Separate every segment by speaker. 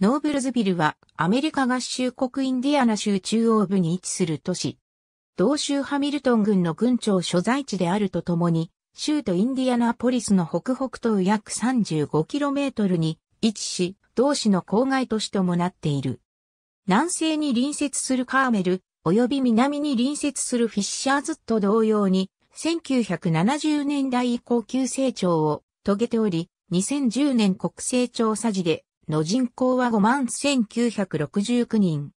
Speaker 1: ノーブルズビルはアメリカ合衆国インディアナ州中央部に位置する都市。同州ハミルトン軍の軍庁所在地であるとともに、州都インディアナポリスの北北東約 35km に位置し、同市の郊外都市ともなっている。南西に隣接するカーメル、及び南に隣接するフィッシャーズと同様に、1970年代以降急成長を遂げており、2010年国勢調査時での人口は5万1969人。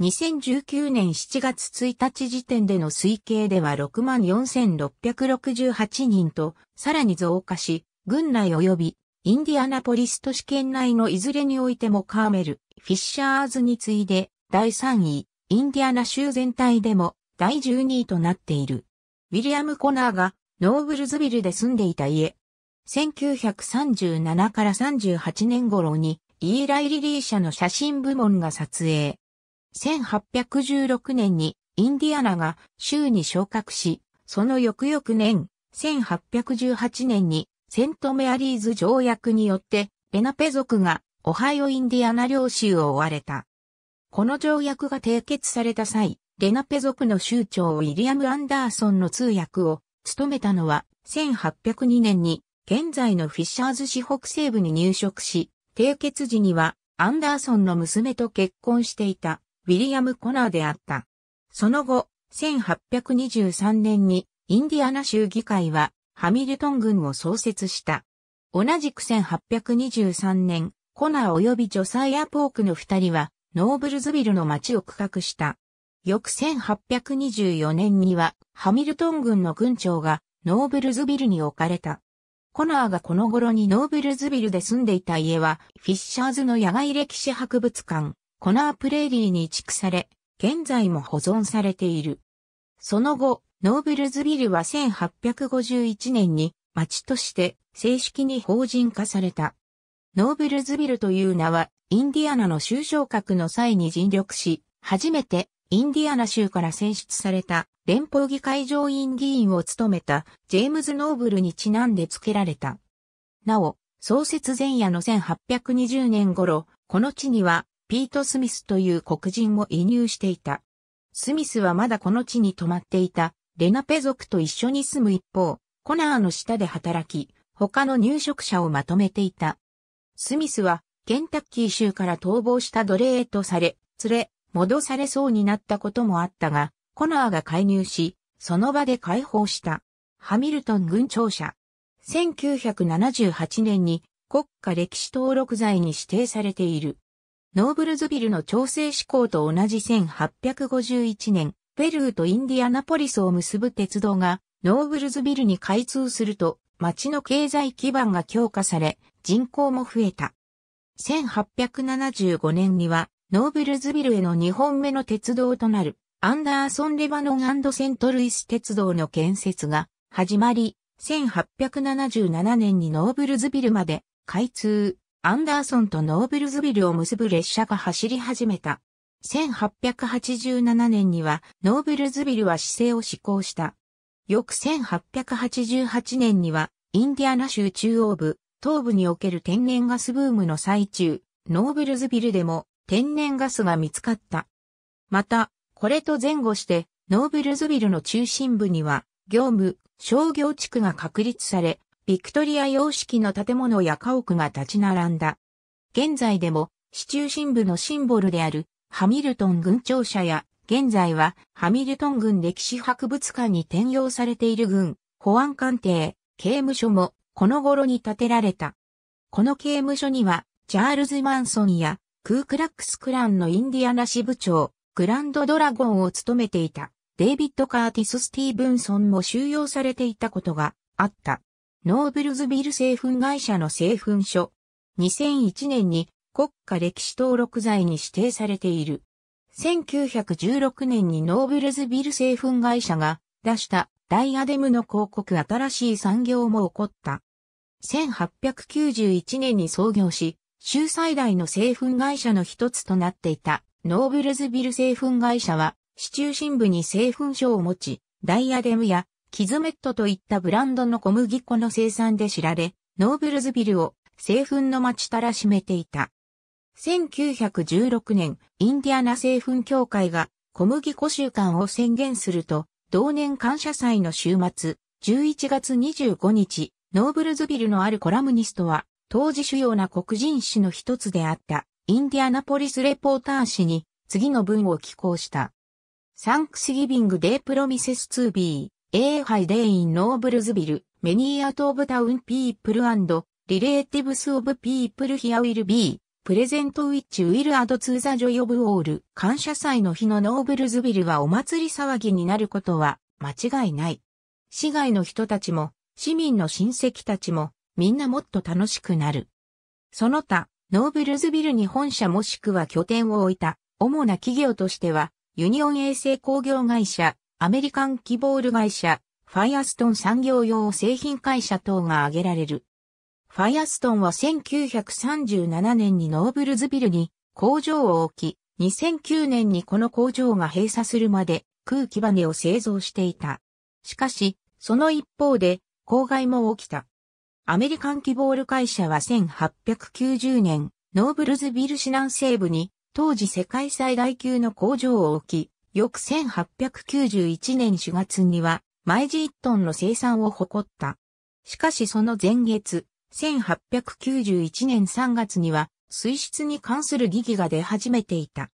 Speaker 1: 2019年7月1日時点での推計では6万4668人と、さらに増加し、軍内及びインディアナポリス都市圏内のいずれにおいてもカーメル、フィッシャーズに次いで第3位、インディアナ州全体でも第12位となっている。ウィリアム・コナーがノーブルズビルで住んでいた家。1937から38年頃にイーライリリー社の写真部門が撮影。1816年にインディアナが州に昇格し、その翌々年、1818年にセントメアリーズ条約によってペナペ族がオハイオインディアナ領州を追われた。この条約が締結された際、レナペ族の州長ウィリアム・アンダーソンの通訳を務めたのは1802年に現在のフィッシャーズ市北西部に入植し、締結時には、アンダーソンの娘と結婚していた、ウィリアム・コナーであった。その後、1823年に、インディアナ州議会は、ハミルトン軍を創設した。同じく1823年、コナー及びジョサイア・ポークの二人は、ノーブルズビルの町を区画した。翌1824年には、ハミルトン軍の軍長が、ノーブルズビルに置かれた。コナーがこの頃にノーブルズビルで住んでいた家は、フィッシャーズの野外歴史博物館、コナープレーリーに移築され、現在も保存されている。その後、ノーブルズビルは1851年に町として正式に法人化された。ノーブルズビルという名は、インディアナの州昇格の際に尽力し、初めてインディアナ州から選出された連邦議会上院議員を務めたジェームズ・ノーブルにちなんで付けられた。なお、創設前夜の1820年頃、この地にはピート・スミスという黒人を移入していた。スミスはまだこの地に泊まっていたレナペ族と一緒に住む一方、コナーの下で働き、他の入植者をまとめていた。スミスはケンタッキー州から逃亡した奴隷へとされ、連れ、戻されそうになったこともあったが、コナーが介入し、その場で解放した。ハミルトン軍庁舎。1978年に国家歴史登録財に指定されている。ノーブルズビルの調整志向と同じ1851年、ペルーとインディアナポリスを結ぶ鉄道がノーブルズビルに開通すると町の経済基盤が強化され人口も増えた。1875年にはノーブルズビルへの2本目の鉄道となるアンダーソン・レバノンセントルイス鉄道の建設が始まり、1877年にノーブルズビルまで開通、アンダーソンとノーブルズビルを結ぶ列車が走り始めた。1887年にはノーブルズビルは姿勢を施行した。翌1888年にはインディアナ州中央部、東部における天然ガスブームの最中、ノーブルズビルでも天然ガスが見つかった。また、これと前後して、ノーブルズビルの中心部には、業務、商業地区が確立され、ビクトリア様式の建物や家屋が立ち並んだ。現在でも、市中心部のシンボルである、ハミルトン軍庁舎や、現在は、ハミルトン軍歴史博物館に転用されている軍、保安官邸、刑務所も、この頃に建てられた。この刑務所には、チャールズ・マンソンや、クークラックス・クランのインディアナ支部長、グランドドラゴンを務めていたデイビッド・カーティス・スティーブンソンも収容されていたことがあった。ノーブルズビル製粉会社の製粉所。2001年に国家歴史登録財に指定されている。1916年にノーブルズビル製粉会社が出したダイアデムの広告新しい産業も起こった。1891年に創業し、州最大の製粉会社の一つとなっていたノーブルズビル製粉会社は、市中心部に製粉所を持ち、ダイアデムやキズメットといったブランドの小麦粉の生産で知られ、ノーブルズビルを製粉の町たらしめていた。1916年、インディアナ製粉協会が小麦粉週間を宣言すると、同年感謝祭の週末、11月25日、ノーブルズビルのあるコラムニストは、当時主要な黒人種の一つであった、インディアナポリスレポーター誌に次の文を寄稿した。サンクスギビングデープロミセスツービー、エーハイデインノーブルズビル、メニーアトオブタウンピープルアンド、リレーティブスオブピープルヒアウィルビー、プレゼントウィッチウィルアドツーザジョイオブオール、感謝祭の日のノーブルズビルはお祭り騒ぎになることは間違いない。市外の人たちも、市民の親戚たちも、みんなもっと楽しくなる。その他、ノーブルズビルに本社もしくは拠点を置いた主な企業としては、ユニオン衛星工業会社、アメリカンキボール会社、ファイアストン産業用製品会社等が挙げられる。ファイアストンは1937年にノーブルズビルに工場を置き、2009年にこの工場が閉鎖するまで空気バネを製造していた。しかし、その一方で、公害も起きた。アメリカンキボール会社は1890年、ノーブルズビル市南西部に、当時世界最大級の工場を置き、翌1891年4月には、毎時1トンの生産を誇った。しかしその前月、1891年3月には、水質に関する疑義が出始めていた。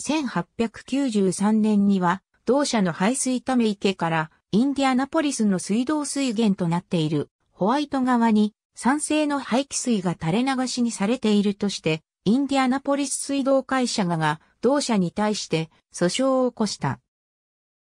Speaker 1: 1893年には、同社の排水ため池から、インディアナポリスの水道水源となっている、ホワイト側に酸性の排気水が垂れ流しにされているとして、インディアナポリス水道会社がが、同社に対して訴訟を起こした。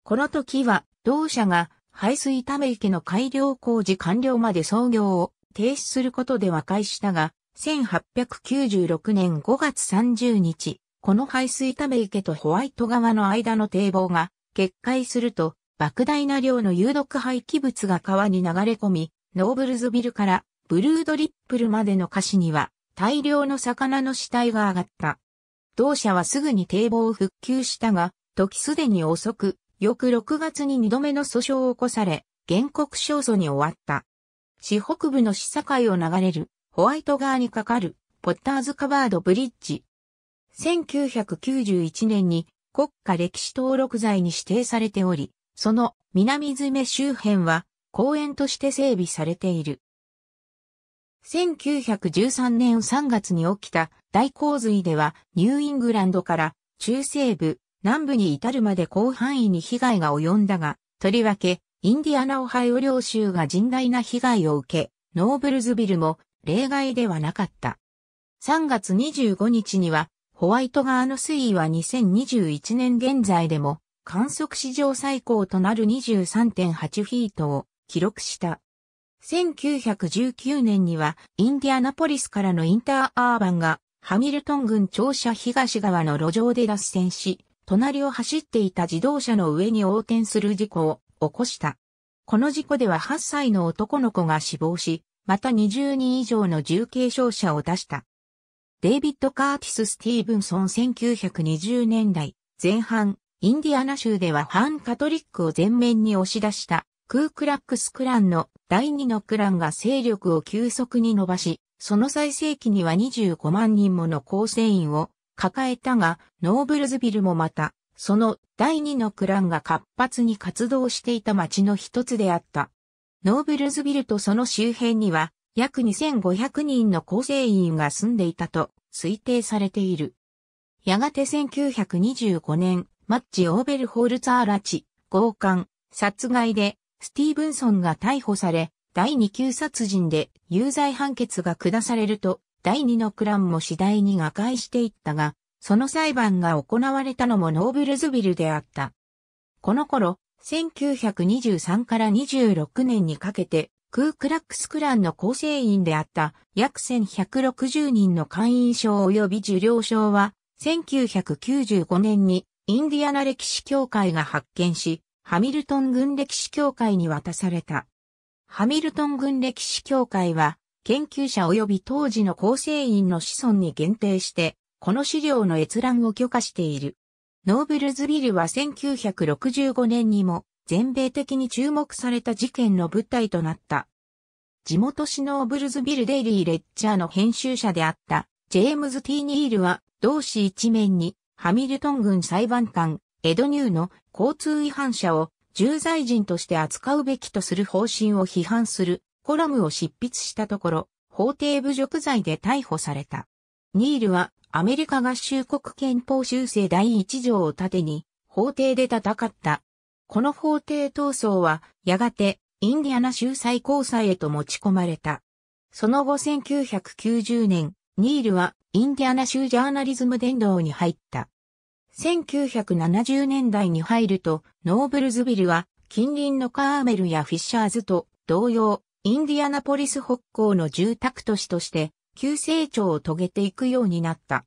Speaker 1: この時は、同社が排水ため池の改良工事完了まで操業を停止することで和解したが、1896年5月30日、この排水ため池とホワイト側の間の堤防が決壊すると、莫大な量の有毒廃棄物が川に流れ込み、ノーブルズビルからブルードリップルまでの歌詞には大量の魚の死体が上がった。同社はすぐに堤防を復旧したが、時すでに遅く、翌6月に2度目の訴訟を起こされ、原告勝訴に終わった。市北部の市境を流れるホワイト川に架かるポッターズカバードブリッジ。1991年に国家歴史登録財に指定されており、その南詰周辺は公園として整備されている。1913年3月に起きた大洪水ではニューイングランドから中西部、南部に至るまで広範囲に被害が及んだが、とりわけインディアナ・オハイオ領州が甚大な被害を受け、ノーブルズビルも例外ではなかった。3月25日にはホワイト川の水位は2021年現在でも観測史上最高となる23.8フィートを記録した。1919年にはインディアナポリスからのインターアーバンがハミルトン軍庁舎東側の路上で脱線し、隣を走っていた自動車の上に横転する事故を起こした。この事故では8歳の男の子が死亡し、また20人以上の重軽傷者を出した。デイビッド・カーティス・スティーブンソン1920年代前半、インディアナ州では反カトリックを前面に押し出したクークラックスクランの第二のクランが勢力を急速に伸ばし、その最盛期には25万人もの構成員を抱えたが、ノーブルズビルもまた、その第二のクランが活発に活動していた町の一つであった。ノーブルズビルとその周辺には、約2500人の構成員が住んでいたと推定されている。やがて1925年、マッチ・オーベルホールツァーラチ、強姦、殺害でスティーブンソンが逮捕され、第2級殺人で有罪判決が下されると、第2のクランも次第に瓦解していったが、その裁判が行われたのもノーブルズビルであった。この頃、1923から26年にかけて、クークラックスクランの構成員であった約1160人の会員賞及び受領賞は、1995年にインディアナ歴史協会が発見し、ハミルトン軍歴史協会に渡された。ハミルトン軍歴史協会は、研究者及び当時の構成員の子孫に限定して、この資料の閲覧を許可している。ノーブルズビルは1965年にも全米的に注目された事件の舞台となった。地元市ノーブルズビルデイリーレッチャーの編集者であったジェームズ・ティー・ニールは同紙一面にハミルトン軍裁判官エドニューの交通違反者を重罪人として扱うべきとする方針を批判するコラムを執筆したところ、法廷侮辱罪で逮捕された。ニールはアメリカ合衆国憲法修正第一条を盾に法廷で戦った。この法廷闘争はやがてインディアナ州最高裁へと持ち込まれた。その後1990年、ニールはインディアナ州ジャーナリズム伝道に入った。1970年代に入ると、ノーブルズビルは近隣のカーメルやフィッシャーズと同様、インディアナポリス北港の住宅都市として急成長を遂げていくようになった。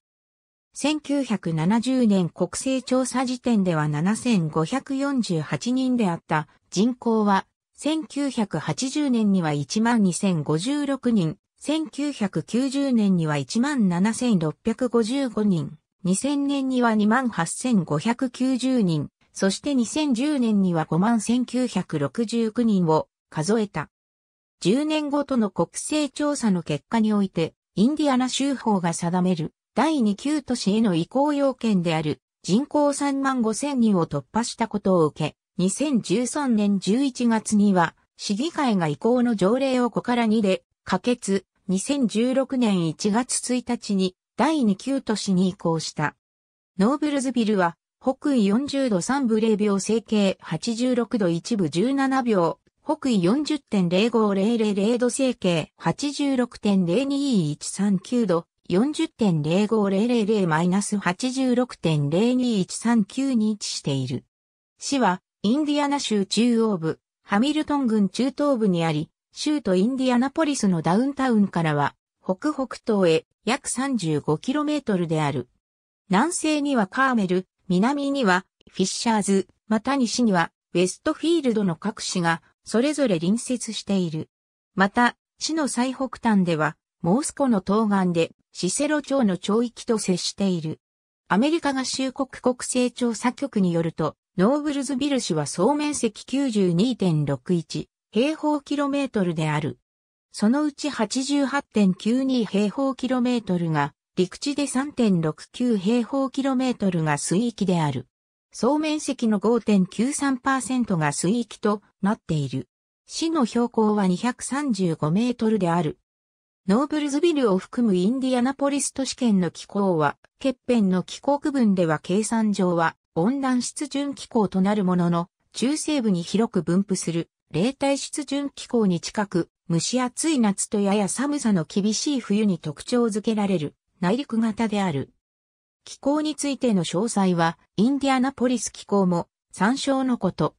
Speaker 1: 1970年国勢調査時点では7548人であった人口は1980年には12056人、1990年には17655人。2000年には28,590人、そして2010年には51,969人を数えた。10年ごとの国勢調査の結果において、インディアナ州法が定める第2級都市への移行要件である人口3万5千人を突破したことを受け、2013年11月には市議会が移行の条例を5から2で可決、2016年1月1日に第2級都市に移行した。ノーブルズビルは、北緯40度3部0秒整形86度1部17秒、北緯40.05000度整形86.02139度、40.05000マイナス86.02139に位置している。市は、インディアナ州中央部、ハミルトン郡中東部にあり、州都インディアナポリスのダウンタウンからは北北東へ約 35km である。南西にはカーメル、南にはフィッシャーズ、また西にはウェストフィールドの各市がそれぞれ隣接している。また、市の最北端ではモースコの東岸でシセロ町の町域と接している。アメリカ合衆国国勢調査局によると、ノーブルズビル市は総面積92.61平方キロメートルである。そのうち88.92平方キロメートルが陸地で3.69平方キロメートルが水域である。総面積の5.93%が水域となっている。市の標高は235メートルである。ノーブルズビルを含むインディアナポリス都市圏の気候は、欠片の気候区分では計算上は温暖湿潤気候となるものの、中西部に広く分布する冷帯湿潤気候に近く、蒸し暑い夏とやや寒さの厳しい冬に特徴づけられる内陸型である。気候についての詳細は、インディアナポリス気候も参照のこと。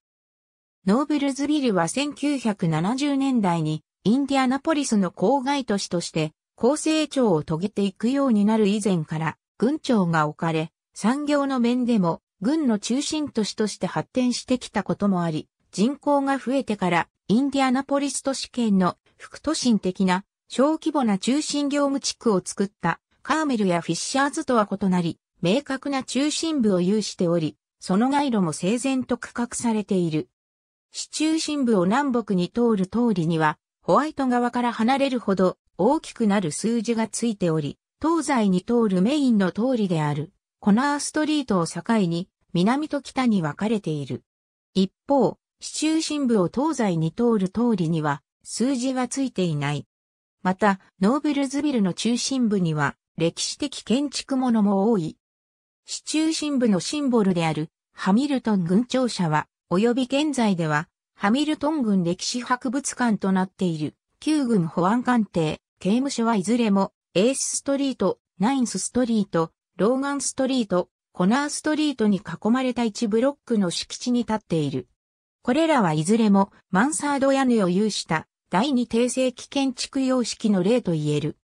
Speaker 1: ノーブルズビルは1970年代にインディアナポリスの郊外都市として高成長を遂げていくようになる以前から軍庁が置かれ、産業の面でも軍の中心都市として発展してきたこともあり、人口が増えてからインディアナポリス都市圏の副都心的な小規模な中心業務地区を作ったカーメルやフィッシャーズとは異なり、明確な中心部を有しており、その街路も整然と区画されている。市中心部を南北に通る通りには、ホワイト側から離れるほど大きくなる数字がついており、東西に通るメインの通りである、コナーストリートを境に、南と北に分かれている。一方、市中心部を東西に通る通りには、数字はついていない。また、ノーブルズビルの中心部には歴史的建築物も多い。市中心部のシンボルであるハミルトン軍庁舎は、及び現在ではハミルトン軍歴史博物館となっている旧軍保安官邸、刑務所はいずれもエースストリート、ナインスストリート、ローガンストリート、コナーストリートに囲まれた1ブロックの敷地に立っている。これらはいずれもマンサード屋根を有した第二帝政期建築様式の例と言える。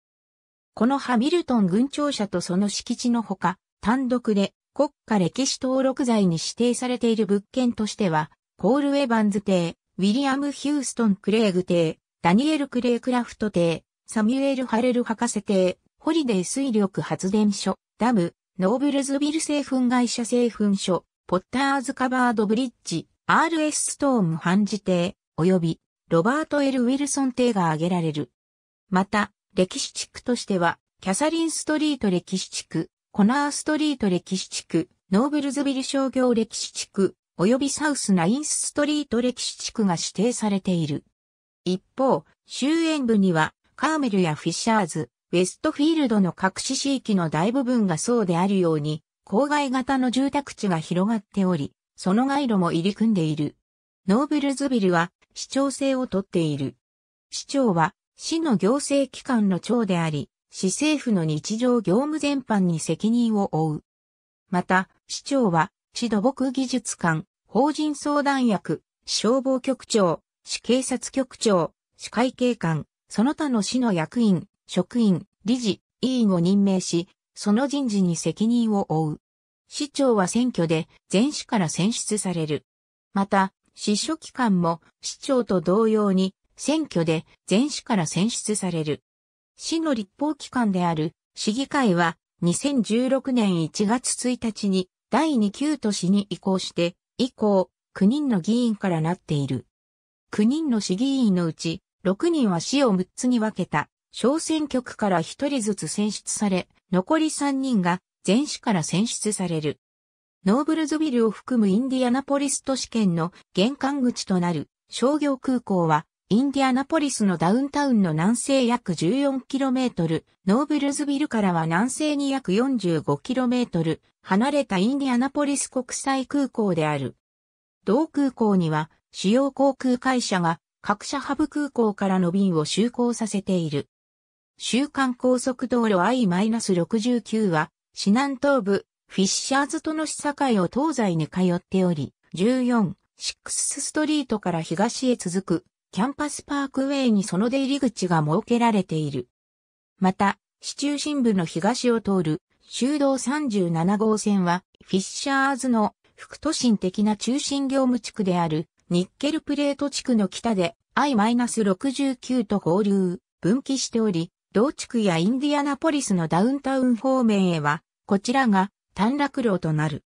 Speaker 1: このハミルトン軍庁舎とその敷地のほか、単独で国家歴史登録財に指定されている物件としては、コール・エヴァンズ邸、ウィリアム・ヒューストン・クレーグ邸、ダニエル・クレイクラフト邸、サミュエル・ハレル博士邸、ホリデー水力発電所、ダム、ノーブルズビル製粉会社製粉所、ポッターズ・カバード・ブリッジ、RS ストーム・ハンジ邸、及びロバート・エル・ウィルソン邸が挙げられる。また、歴史地区としては、キャサリンストリート歴史地区、コナーストリート歴史地区、ノーブルズビル商業歴史地区、及びサウスナインスストリート歴史地区が指定されている。一方、周縁部には、カーメルやフィッシャーズ、ウェストフィールドの隠し地域の大部分がそうであるように、郊外型の住宅地が広がっており、その街路も入り組んでいる。ノーブルズビルは市長制をとっている。市長は市の行政機関の長であり、市政府の日常業務全般に責任を負う。また、市長は、市土木技術館、法人相談役、消防局長、市警察局長、市会計官、その他の市の役員、職員、理事、委員を任命し、その人事に責任を負う。市長は選挙で全市から選出される。また、司所機関も市長と同様に選挙で全市から選出される。市の立法機関である市議会は2016年1月1日に第2級都市に移行して以降9人の議員からなっている。9人の市議員のうち6人は市を6つに分けた小選挙区から1人ずつ選出され、残り3人が全市から選出される。ノーブルズビルを含むインディアナポリス都市圏の玄関口となる商業空港は、インディアナポリスのダウンタウンの南西約 14km、ノーブルズビルからは南西に約 45km 離れたインディアナポリス国際空港である。同空港には主要航空会社が各社ハブ空港からの便を就航させている。週間高速道路 I-69 は、市南東部フィッシャーズとの市境を東西に通っており、14、シックスストリートから東へ続く、キャンパスパークウェイにその出入り口が設けられている。また、市中心部の東を通る、修道37号線は、フィッシャーズの副都心的な中心業務地区である、ニッケルプレート地区の北で I-69 と合流、分岐しており、同地区やインディアナポリスのダウンタウン方面へは、こちらが短絡路となる。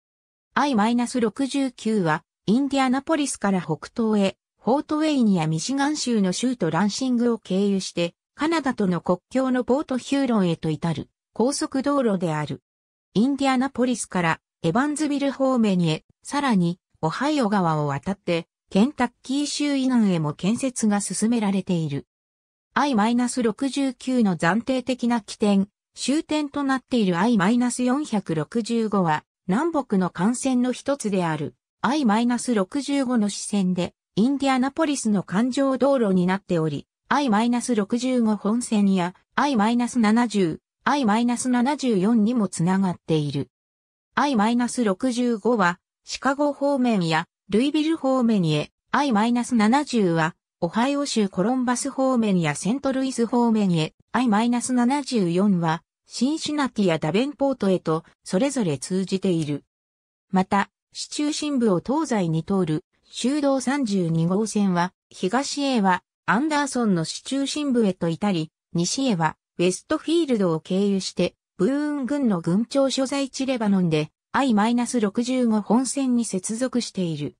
Speaker 1: I-69 は、インディアナポリスから北東へ、フォートウェイニやミシガン州の州都ランシングを経由して、カナダとの国境のポートヒューロンへと至る高速道路である。インディアナポリスからエバンズビル方面へ、さらにオハイオ川を渡ってケンタッキー州以南へも建設が進められている。I-69 の暫定的な起点、終点となっている I-465 は南北の幹線の一つである I-65 の支線でインディアナポリスの環状道路になっており I-65 本線や I-70、I-74 にもつながっている。I-65 はシカゴ方面やルイビル方面へ、I-70 はオハイオ州コロンバス方面やセントルイス方面へ I-74 は、シンシナティやダベンポートへと、それぞれ通じている。また、市中心部を東西に通る、修道32号線は、東へは、アンダーソンの市中心部へと至り、西へは、ウェストフィールドを経由して、ブーン軍の軍庁所在地レバノンで I-65 本線に接続している。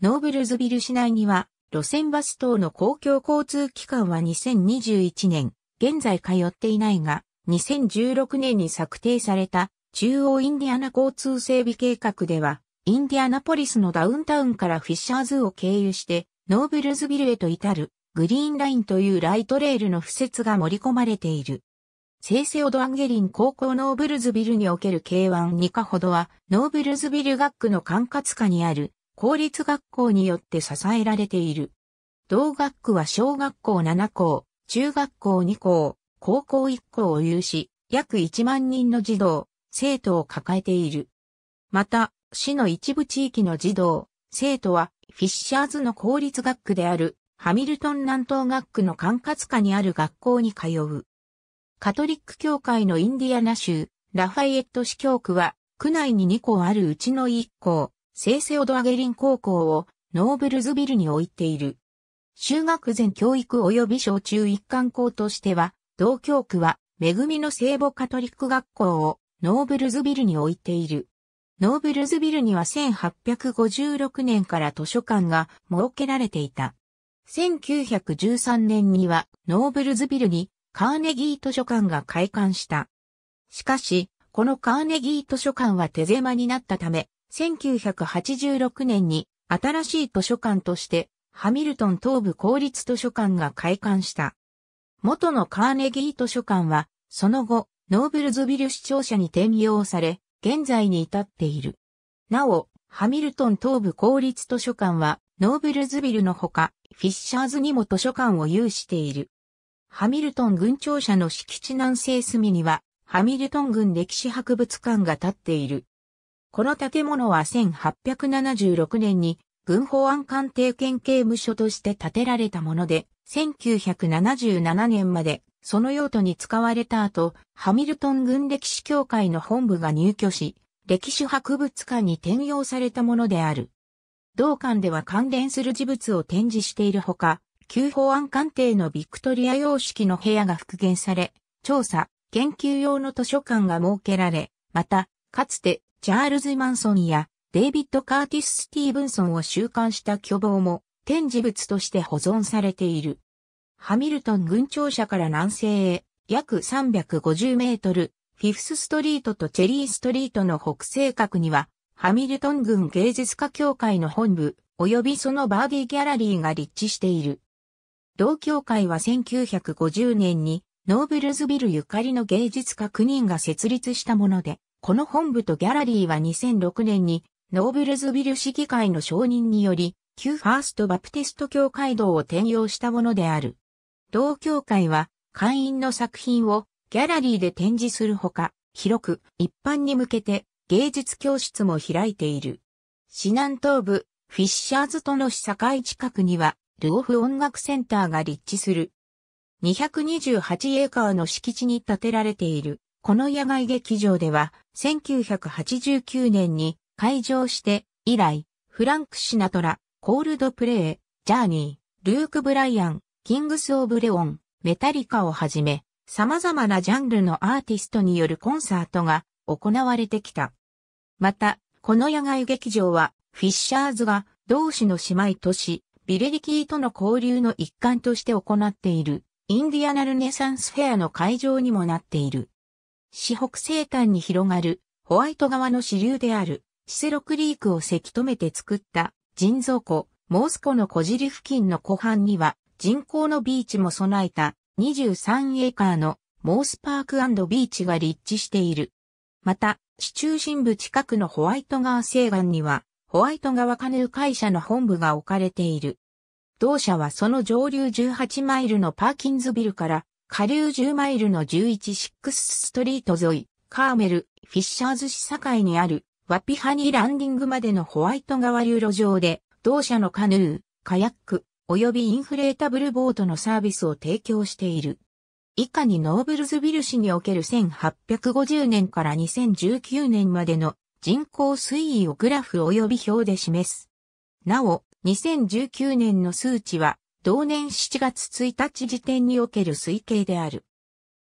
Speaker 1: ノーブルズビル市内には路線バス等の公共交通機関は2021年現在通っていないが、2016年に策定された中央インディアナ交通整備計画では、インディアナポリスのダウンタウンからフィッシャーズを経由して、ノーブルズビルへと至る、グリーンラインというライトレールの付設が盛り込まれている。聖セオド・アンゲリン高校ノーブルズビルにおける K1 2課ほどは、ノーブルズビル学区の管轄下にある、公立学校によって支えられている。同学区は小学校7校、中学校2校、高校1校を有し、約1万人の児童、生徒を抱えている。また、市の一部地域の児童、生徒は、フィッシャーズの公立学区である、ハミルトン南東学区の管轄下にある学校に通う。カトリック教会のインディアナ州、ラファイエット市教区は、区内に2校あるうちの1校、セーセオドアゲリン高校を、ノーブルズビルに置いている。修学前教育及び小中一貫校としては、同教区は、恵みの聖母カトリック学校をノーブルズビルに置いている。ノーブルズビルには1856年から図書館が設けられていた。1913年にはノーブルズビルにカーネギー図書館が開館した。しかし、このカーネギー図書館は手狭になったため、1986年に新しい図書館としてハミルトン東部公立図書館が開館した。元のカーネギー図書館は、その後、ノーブルズビル市庁舎に転用され、現在に至っている。なお、ハミルトン東部公立図書館は、ノーブルズビルのほか、フィッシャーズにも図書館を有している。ハミルトン軍庁舎の敷地南西隅には、ハミルトン軍歴史博物館が建っている。この建物は1876年に軍法案官邸県刑務所として建てられたもので、1977年までその用途に使われた後、ハミルトン軍歴史協会の本部が入居し、歴史博物館に転用されたものである。同館では関連する事物を展示しているほか、旧法案官邸のビクトリア様式の部屋が復元され、調査、研究用の図書館が設けられ、また、かつて、チャールズ・マンソンやデイビッド・カーティス・スティーブンソンを収監した巨望も展示物として保存されている。ハミルトン軍庁舎から南西へ約350メートル、フィフスストリートとチェリーストリートの北西角には、ハミルトン軍芸術家協会の本部、及びそのバーディーギャラリーが立地している。同協会は1950年に、ノーブルズビルゆかりの芸術家9人が設立したもので、この本部とギャラリーは2006年にノーブルズビル市議会の承認により、旧ファーストバプティスト教会堂を転用したものである。同教会は、会員の作品をギャラリーで展示するほか、広く一般に向けて芸術教室も開いている。市南東部、フィッシャーズとの市境近くには、ルオフ音楽センターが立地する。228エーカーの敷地に建てられている、この野外劇場では、1989年に開場して、以来、フランク・シナトラ、コールドプレイ、ジャーニー、ルーク・ブライアン、キングス・オブ・レオン、メタリカをはじめ、様々なジャンルのアーティストによるコンサートが行われてきた。また、この野外劇場は、フィッシャーズが同志の姉妹都市、ビレリキーとの交流の一環として行っている、インディアナルネサンスフェアの会場にもなっている。四北西端に広がる、ホワイト側の支流である、シセロクリークをせき止めて作った人造湖、モース湖の小尻付近の湖畔には人工のビーチも備えた23エーカーのモースパークビーチが立地している。また、市中心部近くのホワイト川西岸には、ホワイト川カヌー会社の本部が置かれている。同社はその上流18マイルのパーキンズビルから、下流10マイルの11シックスストリート沿い、カーメル、フィッシャーズ市境にあるワピハニーランディングまでのホワイト川流路上で、同社のカヌー、カヤック、及びインフレータブルボートのサービスを提供している。以下にノーブルズビル市における1850年から2019年までの人口推移をグラフ及び表で示す。なお、2019年の数値は、同年7月1日時点における推計である。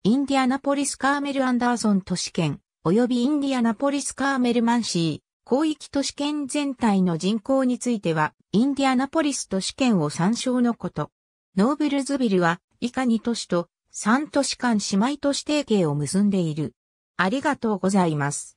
Speaker 1: インディアナポリス・カーメル・アンダーソン都市圏、及びインディアナポリス・カーメルマンシー、広域都市圏全体の人口については、インディアナポリス都市圏を参照のこと。ノーブルズビルは、以下2都市と3都市間姉妹都市提携を結んでいる。ありがとうございます。